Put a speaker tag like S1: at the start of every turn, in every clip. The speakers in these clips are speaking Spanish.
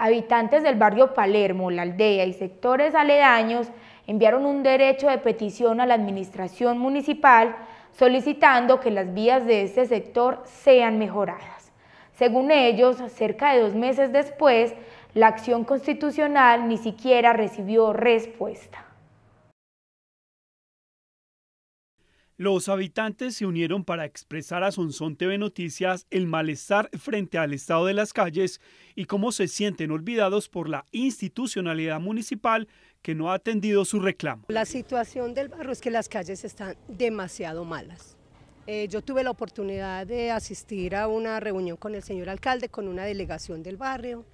S1: Habitantes del barrio Palermo, la aldea y sectores aledaños enviaron un derecho de petición a la administración municipal solicitando que las vías de este sector sean mejoradas. Según ellos, cerca de dos meses después, la acción constitucional ni siquiera recibió respuesta. Los habitantes se unieron para expresar a Sonson TV Noticias el malestar frente al estado de las calles y cómo se sienten olvidados por la institucionalidad municipal que no ha atendido su reclamo.
S2: La situación del barrio es que las calles están demasiado malas. Eh, yo tuve la oportunidad de asistir a una reunión con el señor alcalde, con una delegación del barrio.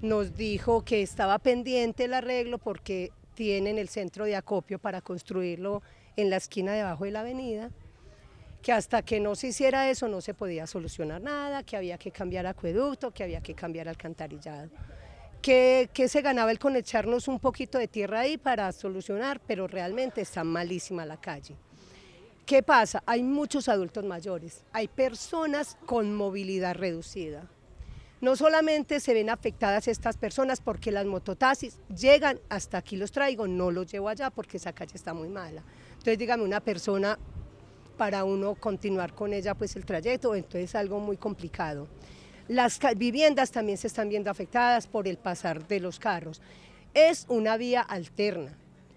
S2: Nos dijo que estaba pendiente el arreglo porque tienen el centro de acopio para construirlo en la esquina debajo de la avenida, que hasta que no se hiciera eso no se podía solucionar nada, que había que cambiar acueducto, que había que cambiar alcantarillado. Que, se ganaba el con echarnos un poquito de tierra ahí para solucionar, pero realmente está malísima la calle. ¿Qué pasa? Hay muchos adultos mayores, hay personas con movilidad reducida. No solamente se ven afectadas estas personas porque las mototaxis llegan hasta aquí los traigo, no los llevo allá porque esa calle está muy mala. Entonces, dígame, una persona para uno continuar con ella pues el trayecto, entonces es algo muy complicado. Las viviendas también se están viendo afectadas por el pasar de los carros. Es una vía alterna.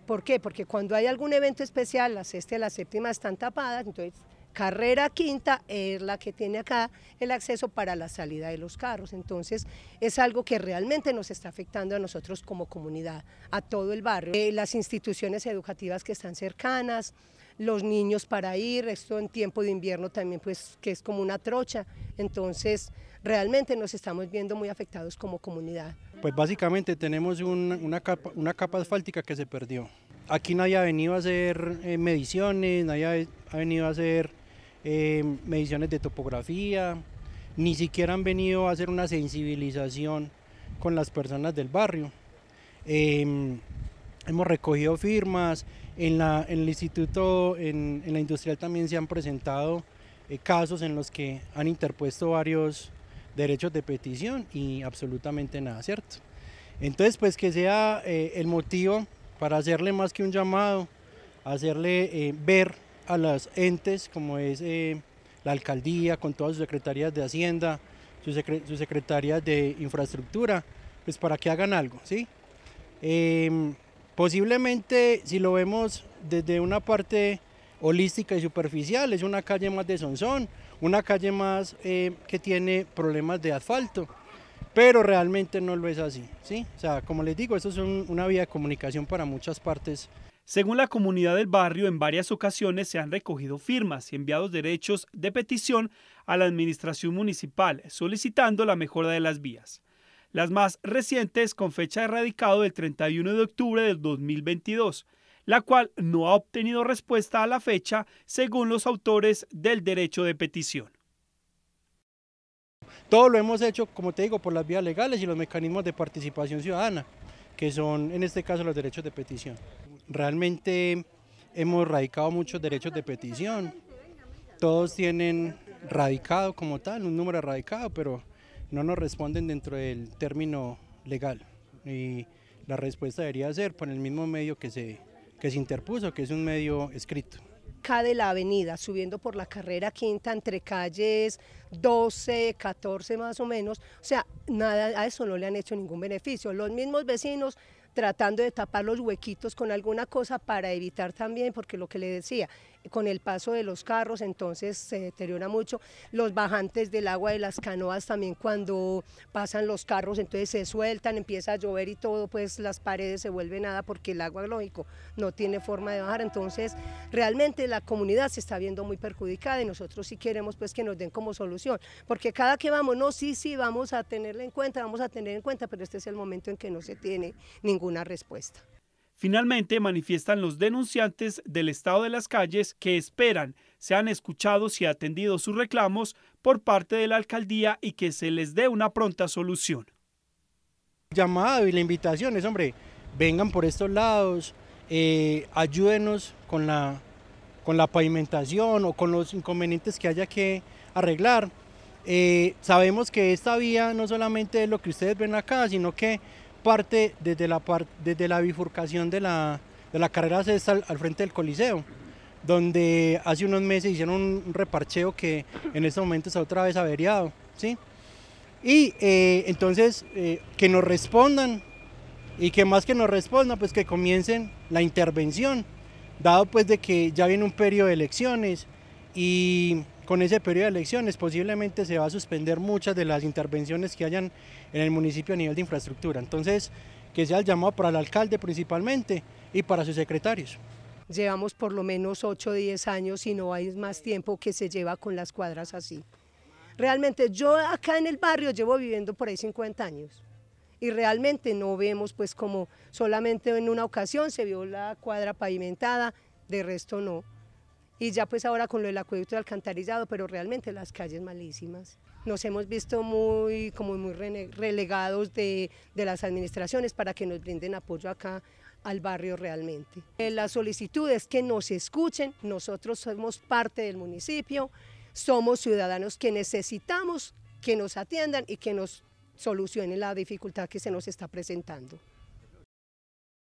S2: ¿Por qué? Porque cuando hay algún evento especial, las este, y la séptima están tapadas, entonces carrera quinta es la que tiene acá el acceso para la salida de los carros. Entonces es algo que realmente nos está afectando a nosotros como comunidad, a todo el barrio. Eh, las instituciones educativas que están cercanas, los niños para ir, esto en tiempo de invierno también pues que es como una trocha, entonces realmente nos estamos viendo muy afectados como comunidad.
S3: Pues básicamente tenemos una, una capa, asfáltica que se perdió. Aquí nadie ha venido a hacer eh, mediciones, nadie ha venido a hacer eh, mediciones de topografía, ni siquiera han venido a hacer una sensibilización con las personas del barrio. Em, hemos recogido firmas, en, la, en el instituto, en, la industrial también se han presentado eh, casos en los que han interpuesto varios derechos de petición y absolutamente nada, ¿cierto? Entonces, pues que sea eh, el motivo para hacerle más que un llamado, hacerle ver a las entes como es eh, la alcaldía, con todas sus secretarías de Hacienda, sus, secretarias de Infraestructura, pues para que hagan algo, ¿sí? Em, posiblemente, si lo vemos desde una parte holística y superficial, es una calle más de sonzón, una calle más eh, que tiene problemas de asfalto, pero realmente
S1: no lo es así, ¿sí? O sea, como les digo, esto es una vía de comunicación para muchas partes según la comunidad del barrio, en varias ocasiones se han recogido firmas y enviados derechos de petición a la administración municipal solicitando la mejora de las vías. Las más recientes con fecha de radicado del 31 de octubre del 2022, la cual no ha obtenido respuesta a la fecha según los autores del derecho de petición.
S3: Todo lo hemos hecho, como te digo, por las vías legales y los mecanismos de participación ciudadana que son en este caso los derechos de petición. Realmente hemos radicado muchos derechos de petición, todos tienen radicado como tal, un número radicado, pero no nos responden dentro del término legal. Y la respuesta debería ser por el mismo medio que se, que se interpuso, que es un medio escrito
S2: de la avenida, subiendo por la carrera quinta entre calles 12, 14 más o menos. O sea, nada a eso no le han hecho ningún beneficio. Los mismos vecinos tratando de tapar los huequitos con alguna cosa para evitar también, porque lo que le decía, con el paso de los carros, entonces se deteriora mucho. Los bajantes del agua de las canoas también cuando pasan los carros, entonces se sueltan, empieza a llover y todo, pues las paredes se vuelven nada porque el agua, lógico, no tiene forma de bajar. Entonces, realmente la comunidad se está viendo muy perjudicada y nosotros sí queremos pues que nos den como solución, porque cada que vamos, no, sí, sí, vamos a tenerla en cuenta, vamos a tener en cuenta, pero este es el momento en que no se tiene ninguna respuesta.
S1: Finalmente, manifiestan los denunciantes del estado de las calles que esperan sean escuchados y atendidos sus reclamos por parte de la alcaldía y que se les dé una pronta solución. Llamado y la invitación es, hombre, vengan por estos lados, eh,
S3: ayúdenos con la, con la pavimentación o con los inconvenientes que haya que arreglar. Eh, sabemos que esta vía no solamente es lo que ustedes ven acá, sino que parte desde la, desde la bifurcación de la, carrera sexta al, frente del Coliseo, donde hace unos meses hicieron un reparcheo que en este momento está otra vez averiado. ¿sí? Y eh, entonces eh, que nos respondan y que más que nos respondan, pues que comiencen la intervención, dado pues de que ya viene un periodo de elecciones y con ese periodo de elecciones posiblemente se va a suspender muchas de las intervenciones que hayan en el municipio a nivel de infraestructura. Entonces, que sea el llamado para el alcalde principalmente y para sus secretarios.
S2: Llevamos por lo menos 8 o 10 años y no hay más tiempo que se lleva con las cuadras así. Realmente yo acá en el barrio llevo viviendo por ahí 50 años y realmente no vemos pues como solamente en una ocasión se vio la cuadra pavimentada, de resto no y ya pues ahora con lo del acueducto de alcantarillado, pero realmente las calles malísimas. Nos hemos visto muy, como muy relegados de, de las administraciones para que nos brinden apoyo acá al barrio realmente. Eh, la solicitud es que nos escuchen, nosotros somos parte del municipio, somos ciudadanos que necesitamos que nos atiendan y que nos solucionen la dificultad que se nos está presentando.